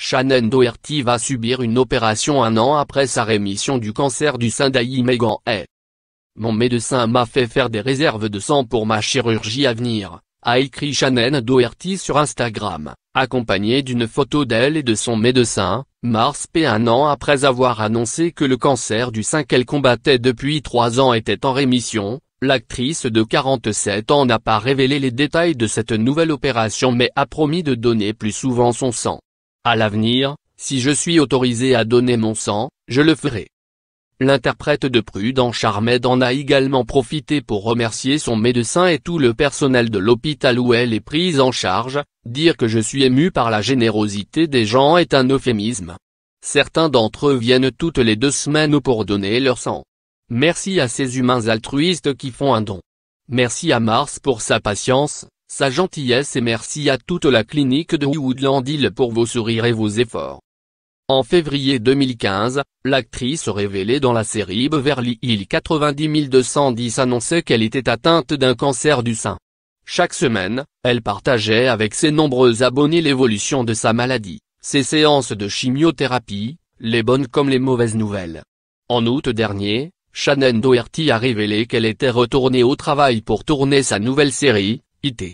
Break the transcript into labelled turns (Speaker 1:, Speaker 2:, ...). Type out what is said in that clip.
Speaker 1: Shannon Doherty va subir une opération un an après sa rémission du cancer du sein d'Aïe Megan Mon médecin m'a fait faire des réserves de sang pour ma chirurgie à venir, a écrit Shannon Doherty sur Instagram, accompagnée d'une photo d'elle et de son médecin, Mars P. Un an après avoir annoncé que le cancer du sein qu'elle combattait depuis trois ans était en rémission, L'actrice de 47 ans n'a pas révélé les détails de cette nouvelle opération mais a promis de donner plus souvent son sang. À l'avenir, si je suis autorisé à donner mon sang, je le ferai. L'interprète de Prudent Charmed en a également profité pour remercier son médecin et tout le personnel de l'hôpital où elle est prise en charge, dire que je suis ému par la générosité des gens est un euphémisme. Certains d'entre eux viennent toutes les deux semaines pour donner leur sang. Merci à ces humains altruistes qui font un don. Merci à Mars pour sa patience, sa gentillesse et merci à toute la clinique de Woodland Hill pour vos sourires et vos efforts. En février 2015, l'actrice révélée dans la série Beverly Hill 90210 annonçait qu'elle était atteinte d'un cancer du sein. Chaque semaine, elle partageait avec ses nombreux abonnés l'évolution de sa maladie, ses séances de chimiothérapie, les bonnes comme les mauvaises nouvelles. En août dernier, Shannon Doherty a révélé qu'elle était retournée au travail pour tourner sa nouvelle série, IT.